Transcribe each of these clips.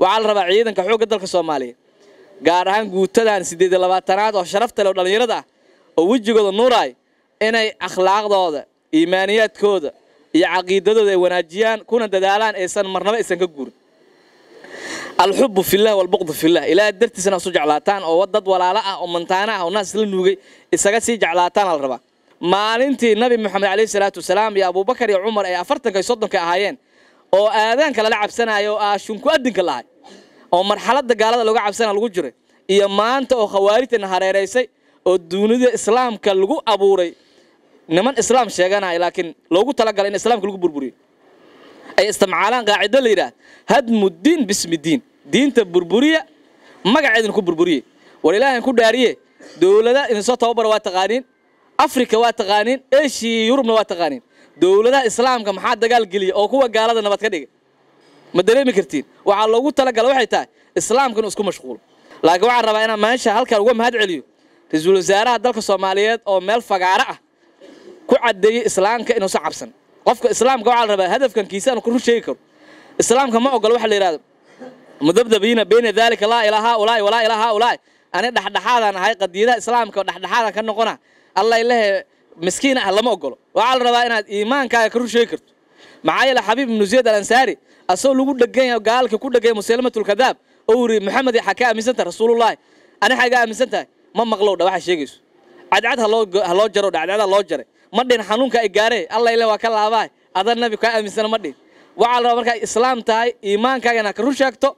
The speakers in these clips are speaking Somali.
waxaa la rabaa ciidanka xoogga dalka soomaaliya gaar ahaan guutadan siddeed labaatanaad oo sharafta leh oo dhallinyarada ah oo wejigooda nuuraay inay akhlaaqdooda iimaaniyaadkooda iyo caqiidadooda ay wanaajiyaan kuna dadaalaan aysan marnabo aysan ka guurin alxubu fillah walbuqdu fillah ilaahay dartiisana isu jeclaataan oo dad walaalo ah oo mantaano ah oo naas isla nuugay isaga sii jeclaataan ala rabaa maalintii nabi maxamed calayhi salaatu wasalaam iyo abuubakar iyo cumar ay afartanka iyo soddonka ahaayeen oo aadaanka lala cabsanayo oo ah shunku adinka lahay oo marxaladda gaalada laga cabsana lagu jiray iyo maanta oo khawaarijtana hareeraysay oo duunida islaamka lagu abuuray niman islaam sheeganaya laakiin loogu talagalay in islaamka lagu burburiyo ay isticmaalaan qaacido la yidhaah hadmu diin bismi diin diinta burburiya magaceedin ku burburiye war ilaahin ku dhaariye dowlada idinsoo tababara waa taqaaniin أفريقيا واتغانين إيش يورمنا واتغانين دولة الإسلام كم حد قال قلي أو هو قال هذا نبات كذي ما دري مكرتين وعلى وجود تلا قالوا واحد تاه الإسلام كان أسكون مشغول لكن وعلى ربع أنا ما إيش هالك هو مهاد عليو تزول زارا هذا الصومالية أو مل فجارة كعد دي إسلام كأنه صعب سن قف إسلام قال ربع هدف كان كيسان وكل شيء كرو الإسلام كم قالوا واحد اللي راد مذبذ بينا بين ذلك لا إله ولا ولا إله ولا أنا دح دحالا أنا هاي قد إسلام كده دح دحالا كأنه قناه allah ilahe miskiin ah lama ogolo waxaa la rabaa inaad iimaankaaga ka run sheegi karto maxaa yeele xabiib ibnu ziyad alansaari asagoo lagu dheganya gaalalka ku dhegaya musaylimatulkadaab oo yidhi maxamed waxaa kaa aaminsan tahay rasuulullaahi ani xagaa aaminsan tahay ma maqlow dha waxa sheegayso cadcad ha loo jaro dhacdacda loo jaray ma dhin xanuunka ay gaaree allah ilahe waa ka laabaay adan nabi kaa aaminsana ma dhin waxaa la rabaa markaa islaam tahay iimaankaaga inaad ka run sheegto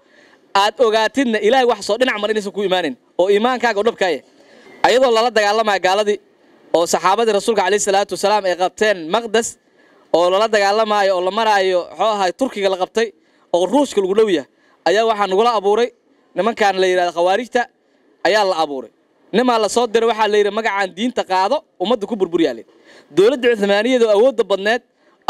aad ogaatidna ilaahay wax soo dhinac mar inaysan ku imaanin oo iimaankaaga oo dhabkaaya ayadoo lala dagaalamaya gaaladii oo saxaabadii rasuulka caleyhi salaatu wasalaam ay qabteen maqdas oo lala dagaalamaayo oo la maraayo muxuu turkiga la qabtay oo ruushka lagu dhow yahay ayaa waxaa nagula abuuray nimankan la yidhahda khawaarijta ayaa la abuuray nimaa la soo diray waxaa la yidhi magacaan diinta qaado ummadda ku burburiyaale dowladda cuhmaaniyada oo awoodda badneed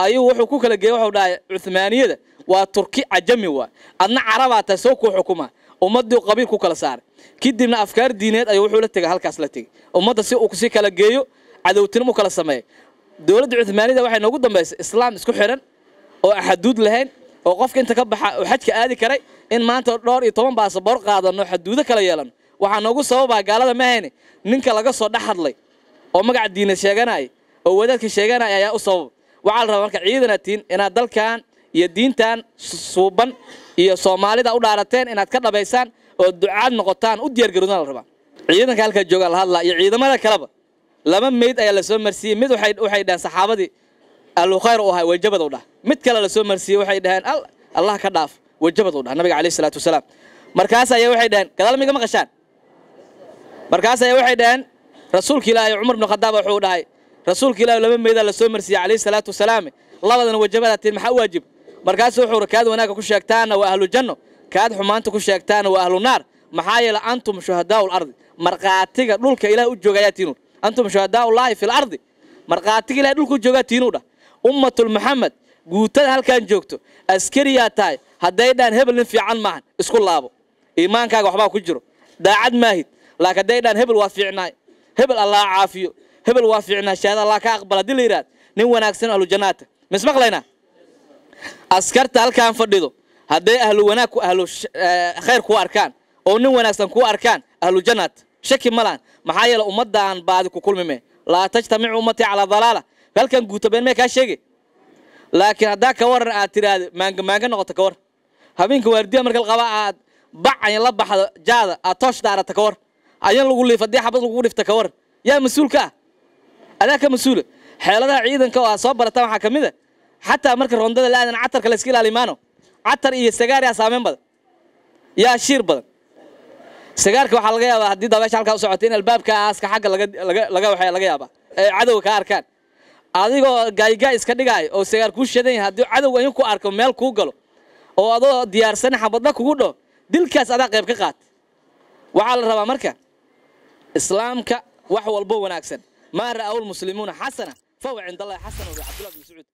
ayuu wuxuu ku kala geeyey wuxuu dhahay cuhmaaniyada waa turki cajami waa adna carabaa tahay soo kuu xukuma ummadii qabiil ku kala saaray kadibna afkaar diineed ayuu wuxuu la tegay halkaas la tegey ummadda si uu si kala geeyo cadowtinam u kala sameeya dowladda cuhmaanida waxay noogu dambaysay islaam isku xidhan oo axaduud lahayn oo qofka inta ka baxa oo xajka aadi karay in maanta dhowr iyo toban baasaboor qaadano xaduudo kala yeelano waxaa noogu sababaa gaalada mahayne ninka laga soo dhex hadlay oo magaca diineed sheeganaya oo wadaadka sheeganaya ayaa u sababa waxaa la rabaa marka ciidanatiin inaad dalkan iyo diintan suuban iyo soomaalida u dhaarateen inaad ka dhabaysaan oo ducaad noqotaan u diyaargaroodana la rabaa ciidanka halkaa joogaa la hadlaa iyo ciidamada kaleba laba meyd ayaa lasoo soo marsiiyey mid waxay dhaheen saxaabadii allukhayr u ahaa wejabad u dhah mid kale la marsiiyey waxay dhaheen allah ka dhaaf wejabad u dhah nabiga caleyhi salaatu wasalaam markaas ayaa waxay dhaheen gadaal migama qashaan markaas ayaa waxay dhaheen rasuulka ilaahay cumar bnu khadaab wuxuu dhahay rasuulka ilaahay laba meedaa la marsiiyey caleyhi salaatu wasalaam labadana wejabadaa tihin maxaa u waajib markaas wuxuu kaad wanaagga ku sheegtaana waa ahlu janno kaad xumaanta ku sheegtaana waa ahlu naar maxaa yeelay antum shuhadaa lardi markhaatiga dhulka ilaah u joogayaa tiinuun antum shuhadaa ullaahi fi lardi markhaatiga ilaah dhulka u joogaa tiinuu dhah ummatul maxamed guutada halkan joogto askariyaa tahay hadday dhaan hebel nin fiican maahan isku laabo iimaankaaga waxbaa ku jiro daacad maahid laakiin hadday dhaan hebel waa fiicnaay hebel allah caafiyo hebel waa fiicnaa shahaada allah ka aqbal haddii la yidhahd nin wanaagsan ahlu jannaata mismaqlaynaa askarta halkaan fadhido hadday ahlu wanaag eh, khayr kuu arkaan oo nin wanaagsan ku arkaan ahlu jannaad shaki ma maxaa yeele ummaddaan baadi ku kulmime laa tajtamicu ummatii calaa dalaala halkan guutabeen mee kaa sheege laakiin haddaa ka waran aad tidhaahda maanga noqoto ka war habeenka waardiya marka laqaba aad bacan la baxdo jaada aad toosh daarata ka war ayan lagu liifadii xabad lagu dhifta ka war yaa mas-uulka ah adaa ka mas-uula xeeladaha ciidanka oo aad soo barata waxaa ka mid a ah xataa marka rondada laadan catarka la iska ilaali maano catar iyo sagaariyaa saameyn badan yaa shiir badan sagaarka waxaa laga yaabaa haddii dabeesha halkaa u socota in albaabkaaska xagga laga laga yaabaa ee cadowga kaa arkaan adigoo gaaygaay iska dhigaayo oo sagaar kuu shadan yahay haddii cadowga in ku arko meel kuu galo oo adoo diyaarsan xabadna kugu dhaho dilkaas adaa qayb ka qaata waxaa la rabaa marka islaamka wax walbo wanaagsan maa ra'aw lmuslimuuna xasana fahuwa cind allahi xasan bn cabdullah bn sacuud